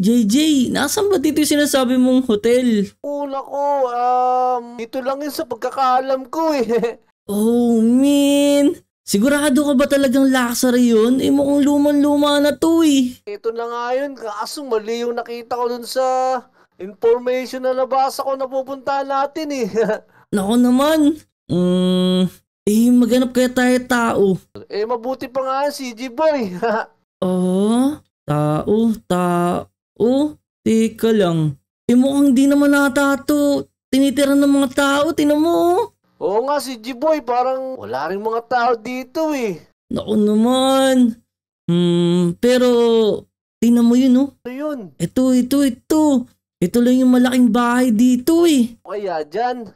JJ, nasan ba dito yung sinasabi mong hotel? Oh, nako, um, dito lang yun sa pagkakaalam ko eh. oh, man. Sigurado ka ba talagang Lazare yun? Eh mukhang luman-luma na to eh. Ito na nga yun, kaso mali yung nakita ko dun sa information na nabasa ko na pupunta natin eh. Nako naman. Mm, eh maganap kaya tayo tao. Eh mabuti pa nga si G-Boy. Oo, oh, tao, tao. Oh, teka lang. Eh ang di naman nata to. Tinitira ng mga tao, tinan mo oh. Oo nga si G-Boy, parang wala rin mga tao dito eh. Naku naman. Hmm, pero tinan mo yun oh. Ano yun? Ito, ito, ito. Ito lang yung malaking bahay dito eh. Kaya dyan.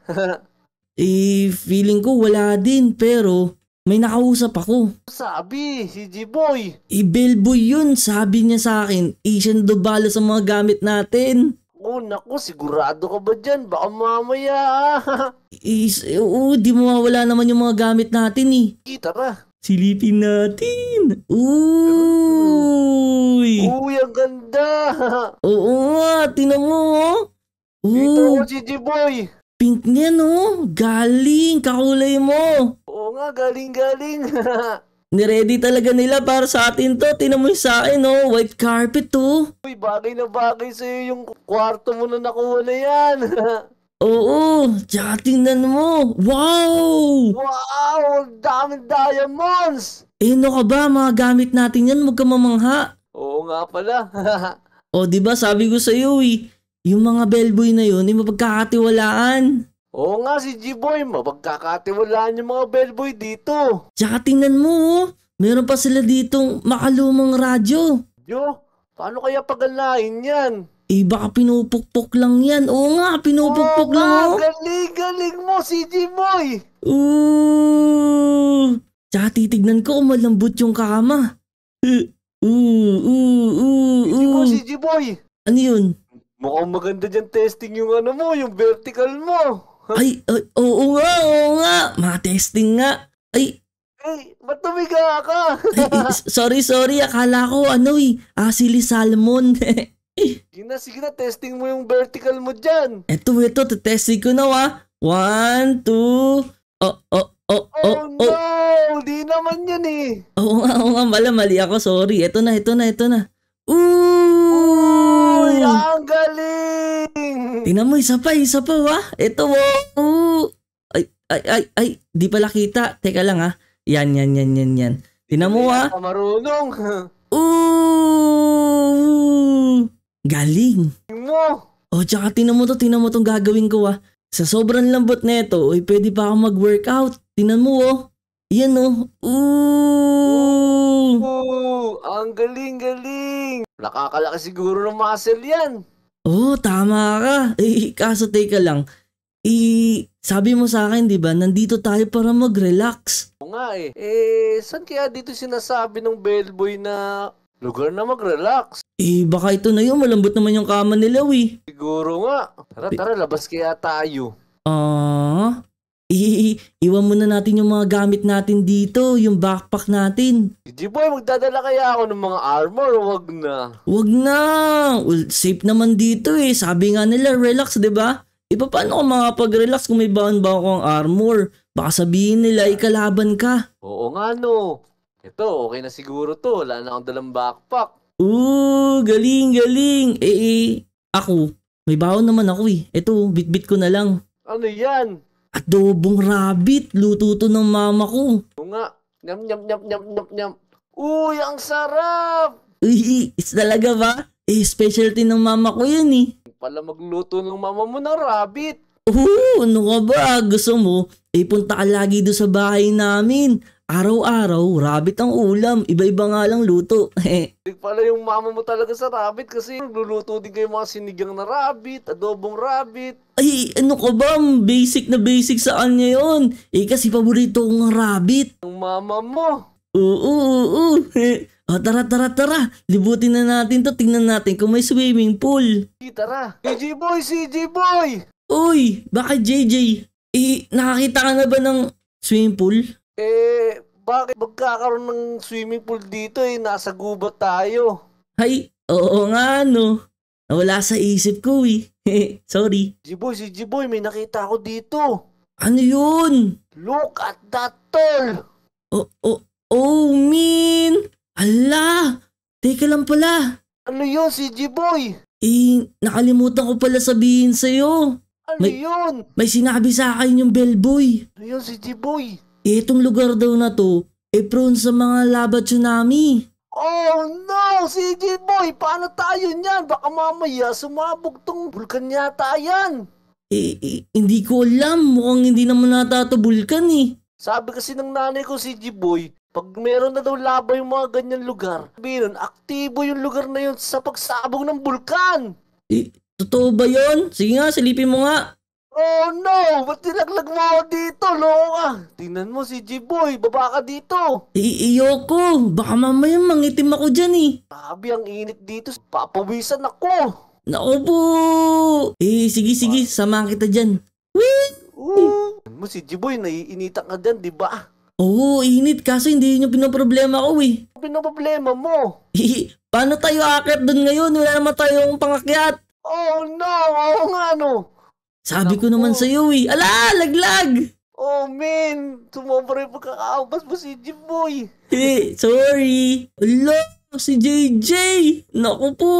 eh, feeling ko wala din pero may nakausap ako. Sabi, si G-Boy. I-bellboy yun, sabi niya sa akin. Asian dobalo sa mga gamit natin. Oh, naku, sigurado ka ba dyan? Baka mamaya. Ah. Is, oo, di mawawala naman yung mga gamit natin eh. Eh, tara. Silipin natin. Uy! Uy, ang ganda! oo nga, tinan mo. Oh. Dito oh. ako si G-Boy. Pink niya no? Galing, kakulay mo. Oo nga, galing-galing. Niready talaga nila para sa atin to. Tinan mo yung sa akin, no? White carpet to. Uy, bagay na bagay sa'yo yung kwarto mo na nakuha na yan. Oo, tsaka tingnan mo. Wow! Wow! Ang daming diamonds! Eh, no ka ba? Mga gamit natin yan, huwag ka Oo nga pala. o, di ba sabi ko sa'yo eh yung mga bellboy na yun ay mapagkakatiwalaan. Oo nga si G-Boy, mapagkakatiwalaan yung mga bellboy dito. Tsaka tingnan mo, oh, meron pa sila ditong makalumang radyo. Yo, paano kaya pagalain yan? Eh baka pinupukpok lang yan. Oo nga, pinupukpok Oo lang. Oo oh. galing, galing mo si G-Boy. Ooh. Tsaka titignan ko kung malambot yung kama. Uh, uh, uh, uh, Si G-Boy, si G-Boy. Ano yun? Mukhang maganda dyan testing yung ano mo, yung vertical mo. Ay, ay, oo nga, oo nga. Ma-testing nga. Ay, ay, ba't tumiga ka? ay, sorry, sorry. Akala ko, ano eh, asili salmon. Eh. sige na, sige na. Testing mo yung vertical mo dyan. Eto, eto. Testing ko na, ha. Ah. One, two. Oh, oh, oh, oh, oh. no! Oh. naman yun eh. Oo nga, oo nga. Mala, mali ako. Sorry. Eto na, eto na, eto na. Ooh! Uy, ang galing! Tingnan mo, isa pa, isa pa, ha? Ito, wow! Ay, ay, ay, ay, di pala kita. Teka lang, ha? Ah. Yan, yan, yan, yan, yan. Tingnan mo, ha? marunong. Ooh! Galing. Mo! Oh, tsaka tinan mo to, tinan mo tong gagawin ko, ha? Sa sobrang lambot nito, uy, pwede pa ako mag-workout. Tinan mo, oh. Yan, oh. Ooh! Ooh! Ang galing, galing! Nakakalaki siguro ng muscle yan. Oo, oh, tama ka. Eh, kaso teka lang. Eh, sabi mo sa akin, di ba, nandito tayo para mag-relax. Oo nga eh. Eh, saan kaya dito sinasabi ng bellboy na lugar na mag-relax? Eh, baka ito na yun. Malambot naman yung kama nila, we. Siguro nga. Tara, tara, labas kaya tayo. Ah, I- iwan muna natin yung mga gamit natin dito, yung backpack natin. Hindi boy, magdadala kaya ako ng mga armor, wag na. Wag na. Well, safe naman dito eh. Sabi nga nila, relax, 'di ba? E paano ko makapag-relax kung may baon ba ako ang armor? Baka sabihin nila, ikalaban ka. Oo nga no. Ito, okay na siguro to. Wala na akong dalang backpack. Oo, galing, galing. Eh, eh, ako, may baon naman ako eh. Ito, bitbit ko na lang. Ano yan? Adobong rabbit, luto to ng mama ko. Oo nga, nyam nyam nyam nyam nyam nyam. Uy, ang sarap! Uy, is talaga ba? Eh, specialty ng mama ko yan eh. Pala magluto ng mama mo ng rabbit. Oo, ano ka ba? Gusto mo? Eh, punta ka lagi doon sa bahay namin. Araw-araw, rabbit ang ulam. Iba-iba nga lang luto. Di pala yung mama mo talaga sa rabbit kasi luluto din kayo mga sinigang na rabbit, adobong rabbit. Ay, ano ka ba? Basic na basic sa kanya yun. Eh, kasi paborito kong rabbit. Yung mama mo. Oo, oo, oo. O, tara, tara, tara. Libutin na natin to. Tingnan natin kung may swimming pool. tara. CJ boy, CJ boy! Uy, bakit JJ? Eh, nakakita ka na ba ng swimming pool? Eh, bakit magkakaroon ng swimming pool dito eh? Nasa gubat tayo. Ay, oo nga no. Nawala sa isip ko eh. Sorry. Jiboy, si Jiboy, may nakita ako dito. Ano yun? Look at that, tol! Oh, oh, oh, min! Ala! Teka lang pala. Ano yun, si Jiboy? Eh, nakalimutan ko pala sabihin sa'yo. Ano may, yun? May sinabi sa akin yung bellboy. Ano yun, si Jiboy? Itong lugar daw na to ay eh, prone sa mga lava tsunami. Oh no! Sige boy, paano tayo niyan? Baka mamaya sumabog tong bulkan yata yan. Eh, eh, hindi ko alam. Mukhang hindi naman natata bulkan eh. Sabi kasi ng nanay ko si G-Boy, pag meron na daw laba yung mga ganyan lugar, sabi nun, aktibo yung lugar na yun sa pagsabog ng bulkan. Eh, totoo ba yon? Sige nga, silipin mo nga. Oh no! Ba't nilaglag mo ako dito? Loko Tingnan mo si G-Boy, baba ka dito! Iiyoko! Baka mamaya mangitim ako dyan eh! Sabi ang init dito, papawisan ako! Nako Eh, sige sige, samahan kita dyan. Wait! Tingnan mo si G-Boy, naiinita ka dyan, di ba? Oo, init kasi hindi yun yung pinoproblema ko eh. Ano pinoproblema mo? paano tayo aakyat doon ngayon? Wala naman tayong pangakyat! Oh no! Oo nga no! Sabi ko naman sa iyo eh. Ala, laglag! Oh man, sumobra yung pagkakaabas mo si Jimboy. Eh, sorry. Hello, si JJ. Naku po.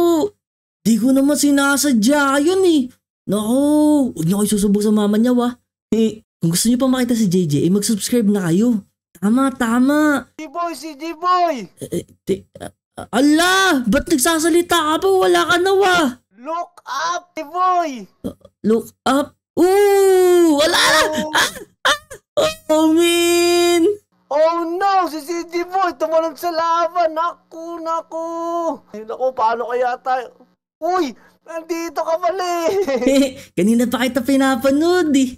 Di ko naman sinasadya yun eh. Naku, huwag niyo kayo susubok sa mama niya wah. Eh, kung gusto niyo pa makita si JJ, eh mag-subscribe na kayo. Tama, tama. Jimboy, si Jimboy! Eh, eh, te- ah, Ala, ba't nagsasalita ka pa? Wala ka na wah. Look up, Tiboy! Uh, look up? Ooh! Wala na! Oh. Ah, ah, oh, man! Oh no! Si City Boy! Tumalon sa lava! Naku! Naku! Ay, naku! Paano kaya tayo? Uy! Nandito ka pala eh. Kanina pa kita pinapanood eh!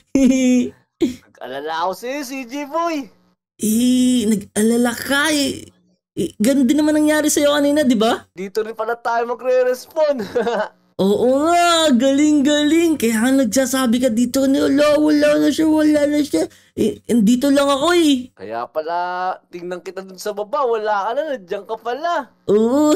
Nag-alala ako sa'yo, CG Boy! Eh, nag-alala ka eh! eh ganun din naman nangyari sa'yo kanina, di ba? Dito rin pala tayo magre-respond! Oo nga, galing-galing. Kaya nagsasabi ka dito, wala, wala na siya, wala na siya. Eh, dito lang ako eh. Kaya pala, tingnan kita dun sa baba, wala ka na, nandiyan ka pala. Oo.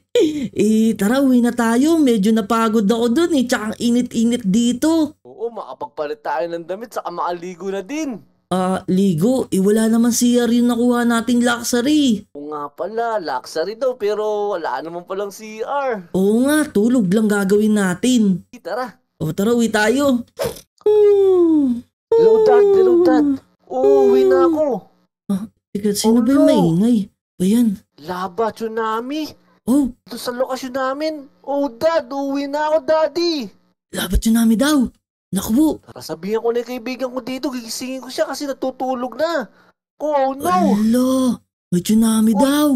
eh, tara, uwi na tayo. Medyo napagod ako dun eh, tsaka init-init dito. Oo, makapagpalit tayo ng damit, saka maaligo na din. Ah, uh, Ligo, eh wala naman CR yung nakuha nating luxury. Oo nga pala, luxury daw pero wala naman palang CR. Oo nga, tulog lang gagawin natin. Tara. O tara, uwi tayo. Hello dad, hello dad. Uuwi na ako. Ah, tigat, sino oh, ba yung maingay? Ayan. Laba, tsunami. Oh. Ito sa lokasyon namin. Oh dad, uuwi na ako daddy. Laba, tsunami daw. Naku po. Tara, sabihan ko na yung kaibigan ko dito. Gigisingin ko siya kasi natutulog na. Oh, no. Ala. May tsunami oh. daw.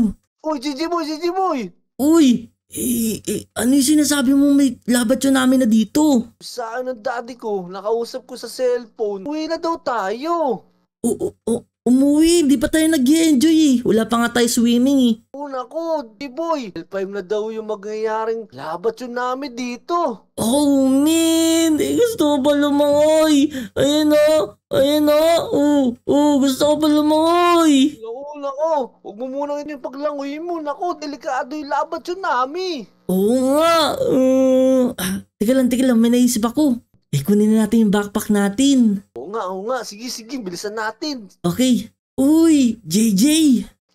Uy, Gigi Boy, Gigi Boy. Uy, eh, eh, ano yung sinasabi mo may labat tsunami na dito? Saan akin daddy ko, nakausap ko sa cellphone. Uwi na daw tayo. Oo, oh, oh, oh, Umuwi, hindi pa tayo nag enjoy eh. Wala pa nga tayo swimming eh. Oh nako, D-boy. L5 na daw yung magyayaring labat tsunami dito. Oh man, eh, gusto ko pa lumangoy. Ayan o, oh. ayan o. Oh. oh, oh, gusto ko pa lumangoy. Nako, nako. Huwag mo munang yun yung paglangoy mo. Nako, delikado yung labat tsunami. Oo nga. Uh, ah, teka lang, teka lang. May naisip ako. Ikunin na natin yung backpack natin. Oo nga, oo nga. Sige, sige. Bilisan natin. Okay. Uy, JJ!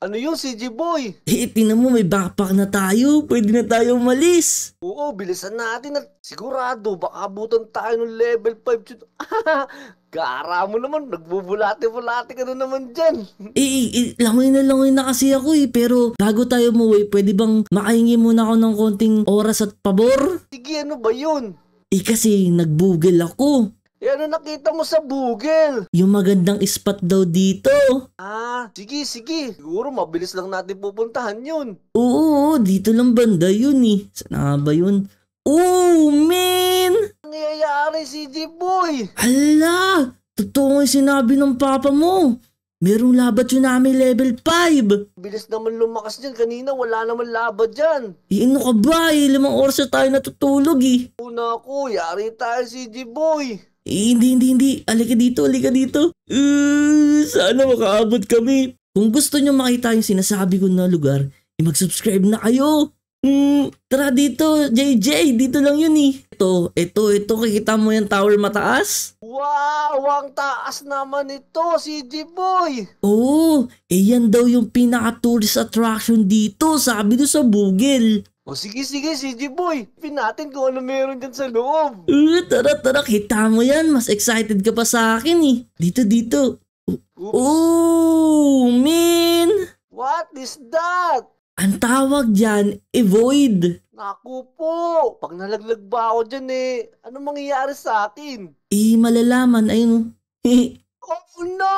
Ano yun, CJ Boy? Eh, tingnan mo, may backpack na tayo. Pwede na tayo malis. Oo, bilisan natin at sigurado baka abutan tayo ng level 5. Gara mo naman, nagbubulate-bulate ka na naman dyan. Eh, eh, eh, langoy na langoy na kasi ako eh. Pero bago tayo umuwi, pwede bang makahingi muna ako ng konting oras at pabor? Sige, ano ba yun? Eh kasi nagbugil ako. Eh ano nakita mo sa Google? Yung magandang spot daw dito. Ah, sige, sige. Siguro mabilis lang natin pupuntahan yun. Oo, dito lang banda yun eh. Saan nga ba yun? Oh, man! Nangyayari si D-Boy! Hala! Totoo ang sinabi ng papa mo. Merong laba tsunami level 5! Bilis naman lumakas dyan. Kanina wala naman laba dyan. Eh, ano ka ba? Eh, limang oras na tayo natutulog eh. Una ako, yari tayo si G-Boy. Eh, hindi, hindi, hindi. Alika dito, alika dito. Uh, sana makaabot kami. Kung gusto nyo makita yung sinasabi ko na lugar, eh, mag-subscribe na kayo. Hmm, tara dito, JJ, dito lang yun eh. Ito, ito, ito, kikita mo yung tower mataas? Wow, ang taas naman ito, CD Boy! Oo, oh, eh yan daw yung pinaka-tourist attraction dito, sabi do sa Google. O oh, sige, sige, CG Boy. Pin ko kung ano meron dyan sa loob. Uh, tara, tara. Kita mo yan. Mas excited ka pa sa akin eh. Dito, dito. Oops. Oh, min. What is that? Ang tawag dyan, avoid. Naku po, pag nalaglag ba ako dyan eh, ano mangyayari sa akin? Eh, malalaman, ayun. oh, oh no!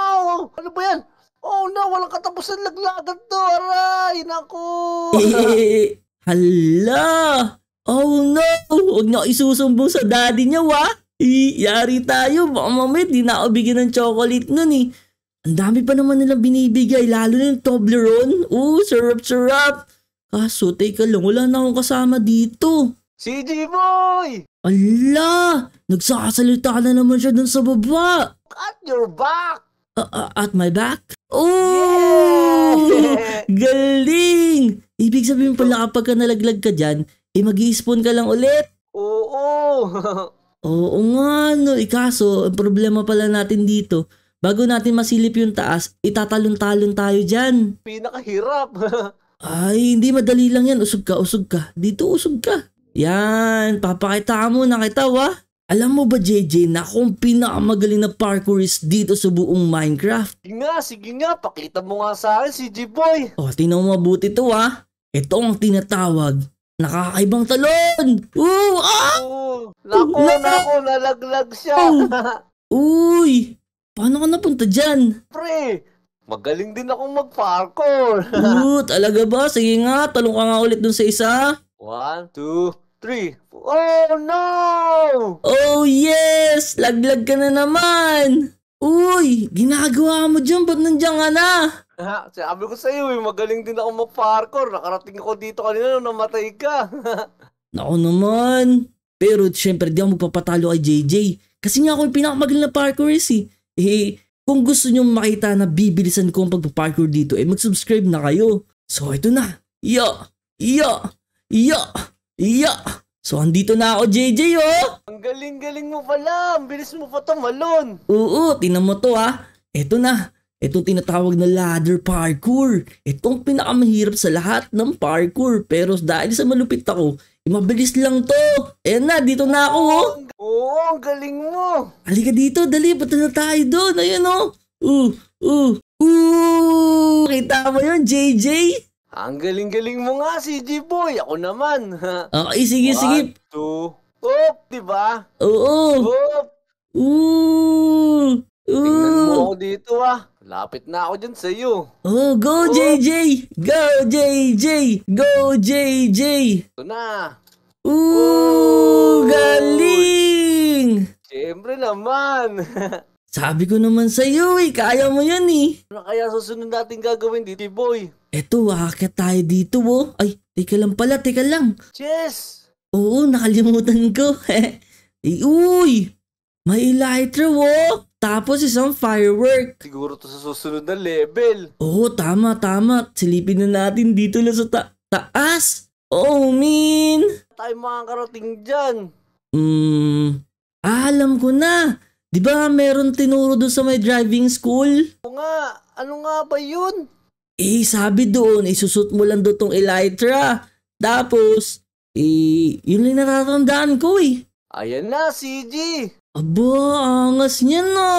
Ano ba yan? Oh no, walang katapusan laglagan to, aray, naku! eh, hala! Oh no! Huwag niyo isusumbong sa daddy niya, wa! Eh, Iyari tayo, baka mamaya di na ako bigyan ng chocolate nun eh. Ang dami pa naman nilang binibigay, lalo na yung Toblerone. Oo, sarap-sarap. Kaso, teka lang, wala na akong kasama dito. CJ Boy! Ala! Nagsasalita na naman siya dun sa baba. At your back! Uh, uh, at my back? Oh! Yeah! Galing! Ibig sabihin pala kapag ka nalaglag ka dyan, eh mag spawn ka lang ulit. Oo! Oo nga, no. Ikaso, eh, ang problema pala natin dito, Bago natin masilip yung taas, itatalon-talon tayo dyan. Pinakahirap. Ay, hindi madali lang yan. Usog ka, usog ka. Dito usog ka. Yan, papakita ka muna kita, wa. Alam mo ba, JJ, na kung pinakamagaling na parkourist dito sa buong Minecraft? Sige nga, sige nga. Pakita mo nga sa akin, CJ Boy. O, oh, tinaw mabuti to, ha. Ito ang tinatawag Nakakaibang talon! Ah! Oo! Ah! Oh, naku, naku, nalaglag siya! Oh! Uy! Paano ka napunta dyan? Pre, magaling din ako mag-parkour. Oo, talaga ba? Sige nga, talong ka nga ulit dun sa isa. One, two, three. Oh no! Oh yes! Laglag ka na naman! Uy, ginagawa mo dyan? Ba't nandiyan ka na? Ha, sabi ko sa'yo eh, magaling din ako mag-parkour. Nakarating ako dito kanina nung namatay ka. Nako naman. Pero syempre di ako magpapatalo kay JJ. Kasi nga ako yung pinakamagaling na parkourist eh. Eh, kung gusto nyo makita na bibilisan ko ang pagpaparkour dito, eh mag-subscribe na kayo. So ito na. Yo! Yo! Yo! Yo! So andito na ako JJ oh! Ang galing-galing mo pala! Ang bilis mo pa to, Malon! Oo, tinan mo to ha? Ah. Ito na! Ito tinatawag na ladder parkour. Itong pinakamahirap sa lahat ng parkour. Pero dahil sa malupit ako, Mabilis lang to. Eh na, dito na ako oh. Oo, ang galing mo. Halika dito, dali, punta na tayo doon. Ayan oh. Uh, uh, uh. Kita mo yun, JJ? Ang galing-galing mo nga, CJ Boy. Ako naman. okay, sige, One, sige. two, up, di ba? Oo. Up. Uh, uh. Tingnan mo ako dito ah. Lapit na ako dyan sa iyo. Oh, go oh. JJ! Go JJ! Go JJ! Ito na. Ooh, oh. galing! Siyempre naman. Sabi ko naman sa iyo eh, kaya mo yan eh. Ano kaya susunod natin gagawin dito, boy? Eto, haakit tayo dito oh. Ay, teka lang pala, teka lang. Yes! Oo, nakalimutan ko. eh, uy! May lighter oh! Tapos isang firework. Siguro to sa susunod na level. Oo, tama, tama. Silipin na natin dito lang sa ta- taas. Oh, min. Tayo makakarating dyan. Hmm, alam ko na. Di ba meron tinuro doon sa may driving school? Oo ano nga, ano nga ba yun? Eh, sabi doon, isusot mo lang doon tong elytra. Tapos, eh, yun lang natatandaan ko eh. Ayan na, CG! Aba, angas niya na.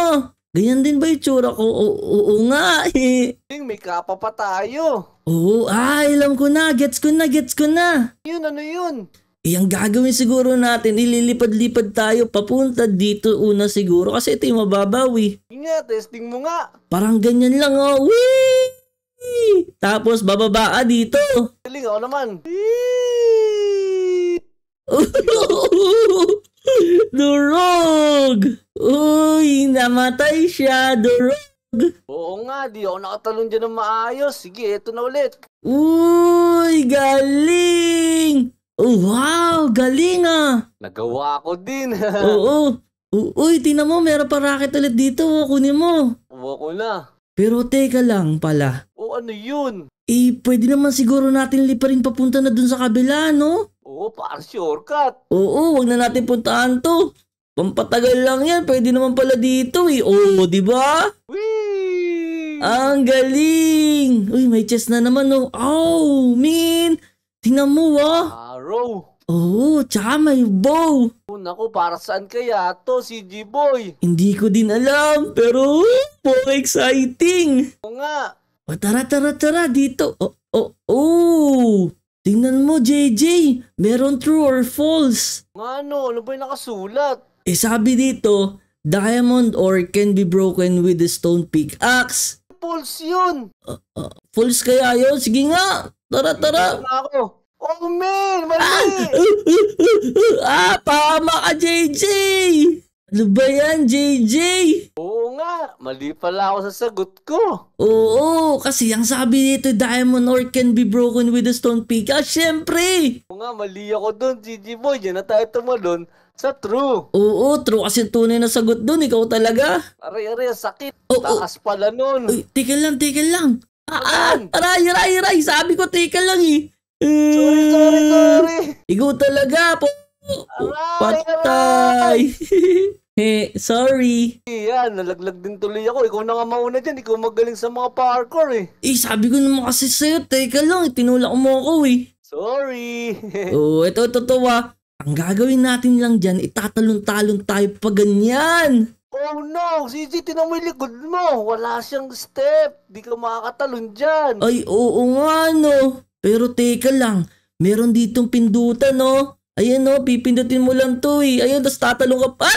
Ganyan din ba itsura ko? Oo, oo nga eh. May kapa pa tayo. Oo, ah, alam ko na. Gets ko na, gets ko na. Yun, ano yun? Eh, ang gagawin siguro natin, ililipad-lipad tayo papunta dito una siguro kasi ito yung mababawi. Ingat, eh. testing mo nga. Parang ganyan lang oh. Wee! Tapos bababa ah, dito. Galing ako naman. Wee! Durog! Uy, namatay siya, durog! Oo nga, di ako nakatalon dyan ng maayos. Sige, eto na ulit. Uy, galing! Oh, wow, galing ah! Nagawa ko din. Oo. uy, tingnan mo, meron pa racket ulit dito. Oh, kunin mo. Kuha ko na. Pero teka lang pala. O ano yun? Eh, pwede naman siguro natin liparin papunta na dun sa kabila, no? Oo, para shortcut. Oo, wag na natin puntaan to. Pampatagal lang yan. Pwede naman pala dito eh. Oo, di ba? Wee! Ang galing! Uy, may chest na naman oh. Oh, min! Tingnan mo ah. Arrow. Oo, oh, tsaka may bow. Oh, para saan kaya to, CG Boy? Hindi ko din alam, pero po exciting. Oo nga. O, tara, tara, tara, dito. Oh, oh, oh. Tingnan mo, JJ! Meron true or false! Ano? Ano ba yung nakasulat? Eh sabi dito, diamond ore can be broken with a stone pickaxe. False yun! Uh, uh, false kaya yun? Sige nga! Tara, tara! ako! Oh man! Mali! Ah! Uh, uh, uh, ah! Tama ka, JJ! Ano ba yan, JJ? Oo nga, mali pala ako sa sagot ko. Oo, kasi ang sabi dito, diamond ore can be broken with a stone pick. Ah, syempre! Oo nga, mali ako dun, JJ boy. Yan na tayo tumalon sa true. Oo, true kasi tunay na sagot dun. Ikaw talaga. Aray-aray, sakit. Oh, Taas oh. pala nun. Uy, tigil lang, tigil lang. Ah, ah, aray, aray, aray. Sabi ko, tigil lang eh. Mm, sorry, sorry, eh, sorry. Ikaw talaga po. Aray, Patay! Eh, sorry. Yan, nalaglag din tuloy ako. Ikaw na nga mauna dyan. Ikaw magaling sa mga parkour eh. Eh, sabi ko naman kasi sa'yo, teka lang, tinulak mo ako eh. Sorry. Oo, oh, ito totoo ah. Ang gagawin natin lang dyan, itatalon-talon tayo pa ganyan. Oh no, Sisi, tinan mo likod mo. Wala siyang step. Di ka makakatalon dyan. Ay, oo nga no. Pero teka lang, meron ditong pindutan no. Ayan no, pipindutin mo lang to eh. Ayan, tapos tatalong ka pa.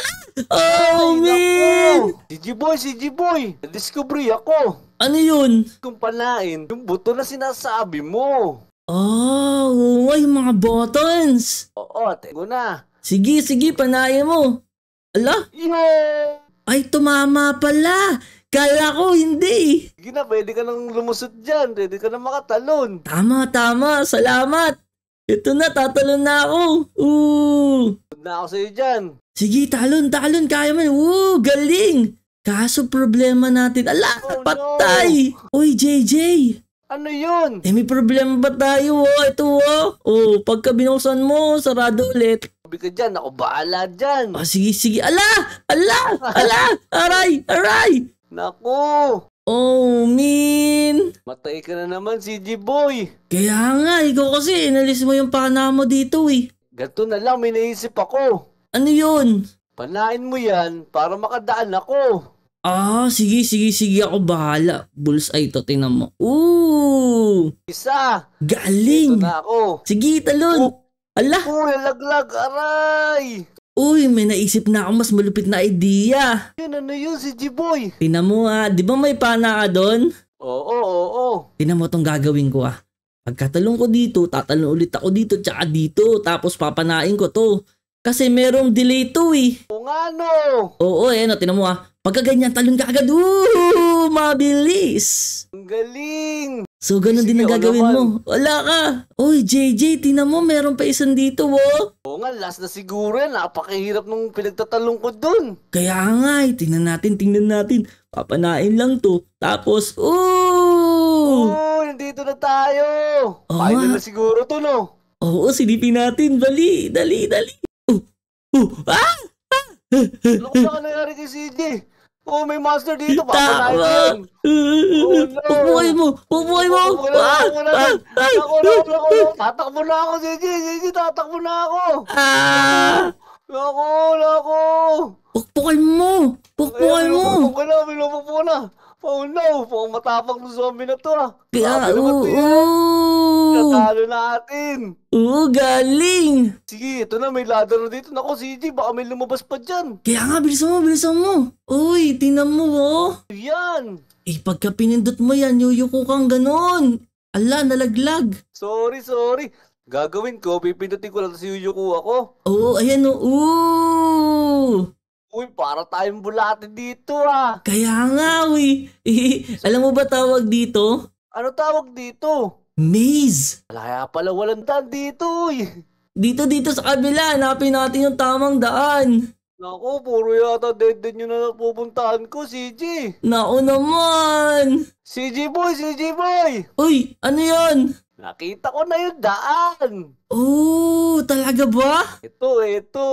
Ah! Oh, man! Si G-Boy, si G-Boy! Discovery ako! Ano yun? Kung palain, yung buto na sinasabi mo. Oh, oo mga buttons. Oo, tego na. Sige, sige, panayin mo. Ala? Yeah! Ay, tumama pala. Kala ko hindi. Sige na, pwede ka nang lumusot dyan. Pwede ka nang makatalon. Tama, tama. Salamat. Ito na, tatalo na ako. Ooh. Na ako sa'yo dyan. Sige, talon, talon, kaya mo. Woo, galing. Kaso problema natin. Ala, oh, patay. No. Uy, JJ. Ano yun? Eh, may problema ba tayo? Oh, ito oh. Oh, pagka binuksan mo, sarado ulit. Sabi ka dyan, ako baala dyan. Oh, sige, sige. Ala! Ala! Ala! Aray! Aray! Naku! Oh, min! Matay ka na naman, CG Boy! Kaya nga, ikaw kasi inalis mo yung pana mo dito eh. Ganto na lang, may naisip ako. Ano yun? Panain mo yan para makadaan ako. Ah, sige, sige, sige, ako bahala. Bulls Bullseye to, tinan mo. Ooh! Isa! Galing! Ito na ako. Sige, talon! Oh. Ala! Oh, nalaglag, aray! Uy, may naisip na ako mas malupit na idea. Yun, ano yun si G-Boy? Tinan ah, di ba may pana ka doon? Oo, oo, oo. Tinan tong gagawin ko ah. Pagkatalong ko dito, tatalong ulit ako dito, tsaka dito, tapos papanain ko to. Kasi merong delay to eh. Oo nga no. Oo, eh, no, tinan ah. Pagkaganyan, talon ka agad. Ooh, mabilis. Ang galing. So, ganun Sige, din ang gagawin mo. Wala ka. Oy, JJ, tina mo, meron pa isang dito, wo. Oh. Oo nga, last na siguro yan. Napakahirap nung pinagtatalong ko dun. Kaya nga, eh, tingnan natin, tingnan natin. Papanain lang to. Tapos, oh! Oo, nandito na tayo. Oh, Final na siguro to, no? Oo, silipin natin. Dali, dali, dali. Oh, oh, ah! ah! Ano ba nangyari kay CJ? Oh, may monster dito. Tama! Pupuhay mo! Pupuhay mo! Tatakbo na ako! Tatakbo na ako! Sige! Sige! Tatakbo na ako! Lako! Lako! Pukpukin mo! Pukpukin mo! Pukpukin na! May lumukpo na! Oh no, po matapang ng zombie na to ah. Kaya, ah, oo. Oh, natin. Oo, galing. Sige, ito na, may ladder dito. Nako, CJ, baka may lumabas pa dyan. Kaya nga, bilisan mo, bilisan mo. Uy, tinan mo oh. Yan. Eh, pagka pinindot mo yan, yuyuko kang ganon. Ala, nalaglag. Sorry, sorry. Gagawin ko, pipindutin ko lang si yuyuko ako. Oo, ayan o. Oh. Uy, para tayong bulate dito ah. Kaya nga, uy. Alam mo ba tawag dito? Ano tawag dito? Maze. Kaya pala walang daan dito, uy. Dito, dito sa kabila. Hanapin natin yung tamang daan. Naku, puro yata dead dead yung na pupuntahan ko, CJ. Nao naman. CJ boy, CJ boy. Uy, ano yon? Nakita ko na yung daan. Oh, talaga ba? Ito, ito.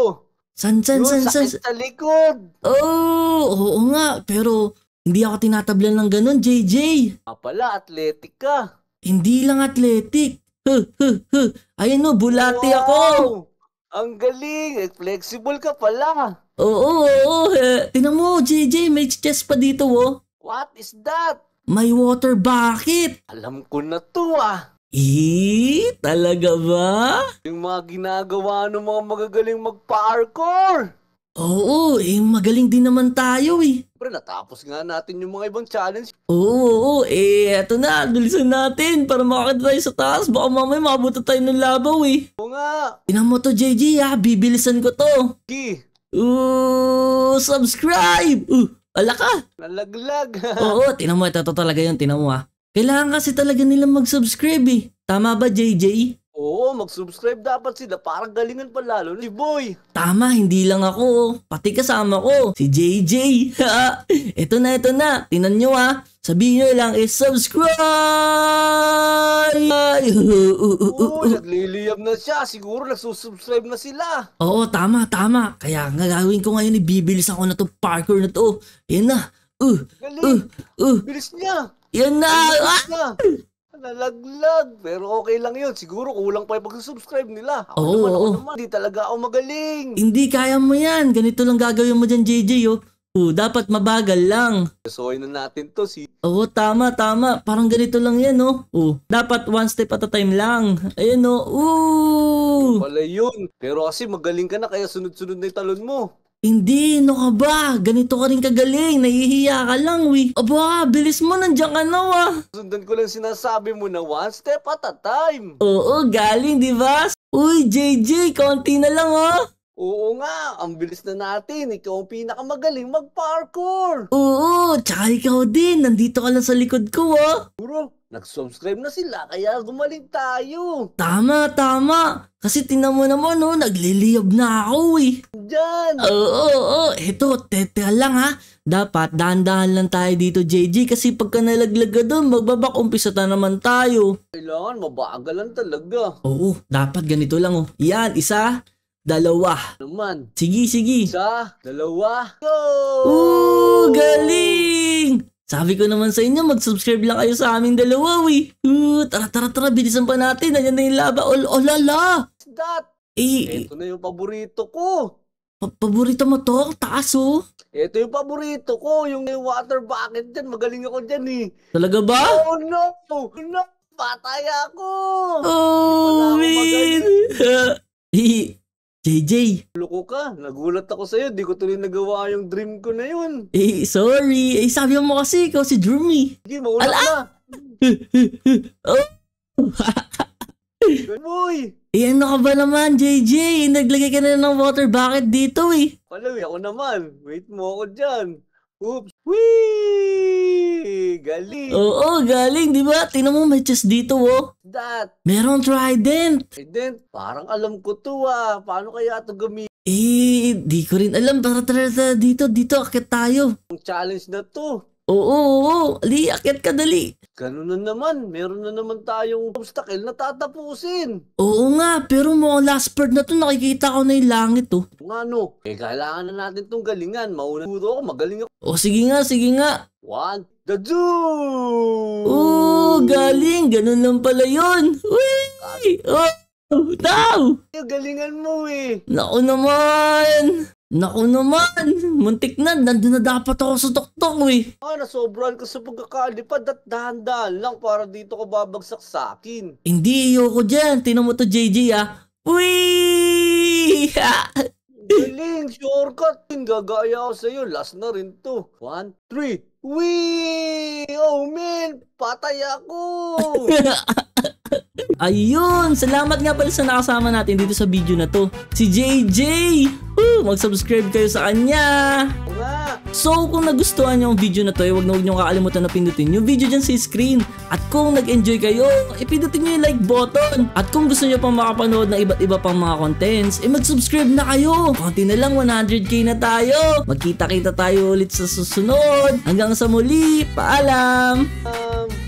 San, san, san, san. Sa likod. Oh, oo nga. Pero hindi ako tinatablan ng ganun, JJ. Ah pala, athletic ka. Hindi lang athletic. Huh, huh, huh. Ayun no, bulati wow! ako. Ang galing. Eh, flexible ka pala. Oo, oo, oo. Eh, Tinan mo, JJ, may chest pa dito, oh. What is that? May water bucket. Alam ko na to, ah. Eh, talaga ba? Yung mga ginagawa ng mga magagaling mag-parkour! Oo, eh magaling din naman tayo eh. Pero natapos nga natin yung mga ibang challenge. Oo, oo eh eto na, bilisan natin para makakita tayo sa taas. Baka mamaya mabuta tayo ng labaw eh. Oo nga. Tinan mo to JJ ah, bibilisan ko to. Ki. Oo, subscribe! Uh, ala ka. Nalaglag. oo, tinan mo, ito, ito talaga yun, tinan mo ah. Kailangan kasi talaga nilang mag-subscribe eh. Tama ba, JJ? Oo, mag-subscribe dapat sila. Parang galingan pa lalo ni Boy. Tama, hindi lang ako. Oh. Pati kasama ko, si JJ. ito na, ito na. Tinan nyo ha. Ah. Sabihin nyo lang is eh, subscribe! Oo, nagliliyab na siya. Siguro nagsusubscribe na sila. Oo, tama, tama. Kaya nga gagawin ko ngayon, ibibilis eh, ako na to parkour na to. Yan na. Uh, Galing. Uh, uh. Bilis niya. Yan na! Ah! Nalaglag. Pero okay lang yun. Siguro kulang pa yung pag-subscribe nila. Ako oo, naman, oo. naman. Di talaga ako magaling. Hindi, kaya mo yan. Ganito lang gagawin mo dyan, JJ, oh. Oh, dapat mabagal lang. So, na natin to, si... Oo, tama, tama. Parang ganito lang yan, no? Oh. oh. Dapat one step at a time lang. Ayan, oh. Ooh! Wala yun. Pero kasi magaling ka na, kaya sunod-sunod na yung talon mo. Hindi, no ka ba? Ganito ka rin kagaling. Nahihiya ka lang, we. Aba, bilis mo. Nandiyan ka na, wa. Sundan ko lang sinasabi mo na one step at a time. Oo, galing, di ba? Uy, JJ, konti na lang, oh. Oo nga, ang bilis na natin. Ikaw ang pinakamagaling mag-parkour. Oo, tsaka ikaw din. Nandito ka lang sa likod ko, oh. Puro, Nag-subscribe na sila kaya gumaling tayo. Tama, tama. Kasi tingnan mo naman oh, nagliliyab na ako eh. Diyan! Oo, oh, oo, oh, oh. Eto, teka lang ha. Dapat dahan-dahan lang tayo dito JJ kasi pagka nalaglaga ka doon, magbabak umpisa ta naman tayo. Kailangan mabagalan talaga. Oo, dapat ganito lang oh. Yan, isa, dalawa. Naman. Sige, sige. Isa, dalawa, go! Oo, galing! Sabi ko naman sa inyo, mag-subscribe lang kayo sa aming dalawa, we. Uh, tara, tara, tara, bilisan pa natin. Ayan na yung laba. oh la, la. that? Eh, Ito na yung paborito ko. Pa paborito mo to? Ang taas, oh. Ito yung paborito ko. Yung water bucket dyan. Magaling ako dyan, eh. Talaga ba? Oh, no! No! Patay ako! Oh, man! JJ. Loko ka. Nagulat ako sa'yo. Di ko tuloy nagawa yung dream ko na yun. Eh, sorry. Eh, sabi mo kasi ikaw si Jeremy. Sige, mauna Ala! na. Oh! Boy! Eh, ano ka ba naman, JJ? Naglagay ka na ng water bucket dito eh. Palawi, ako naman. Wait mo ako dyan. Oops. Whee! galing. Oo, galing, di ba? Tingnan mo, may chest dito, oh. That. Meron trident. Trident? Parang alam ko to, ah. Paano kaya to gamitin? Eh, di ko rin alam. Tara, tara, tara. Dito, dito. Akit tayo. Ang challenge na to. Oo, oo. Ali, akit ka, dali. Ganun na naman. Meron na naman tayong obstacle na tatapusin. Oo nga, pero mo last part na to, nakikita ko na yung langit, oh. Nga, no. Eh, kailangan na natin tong galingan. Mauna puro ako, magaling ako. O, sige nga, sige nga. One, The Zoo! Oo, galing! Ganun lang pala yun! Uy! Oh! Now! Galingan mo eh! Naku naman! Naku naman! Muntik na! Nandun na dapat ako sa tuktok eh! Ah, nasobran ka sa pagkakalipad at dahan-dahan lang para dito ka babagsak sa akin. Hindi, ayoko dyan! Tinan mo to, JJ ah! Uy! Eh! Galing! Sure ka! Gagaya ako sa'yo. Last na rin to. One, three. Wee! Oh man! Patay ako! Ayun, salamat nga pala sa nakasama natin dito sa video na to. Si JJ! Woo! Mag-subscribe kayo sa kanya! So, kung nagustuhan nyo ang video na to, eh, na huwag nyo kakalimutan na pindutin yung video dyan sa screen. At kung nag-enjoy kayo, ipindutin eh, nyo yung like button. At kung gusto nyo pang makapanood ng iba't iba pang mga contents, eh mag-subscribe na kayo. Konti na lang, 100k na tayo. Magkita-kita tayo ulit sa susunod. Hanggang sa muli, paalam! Um...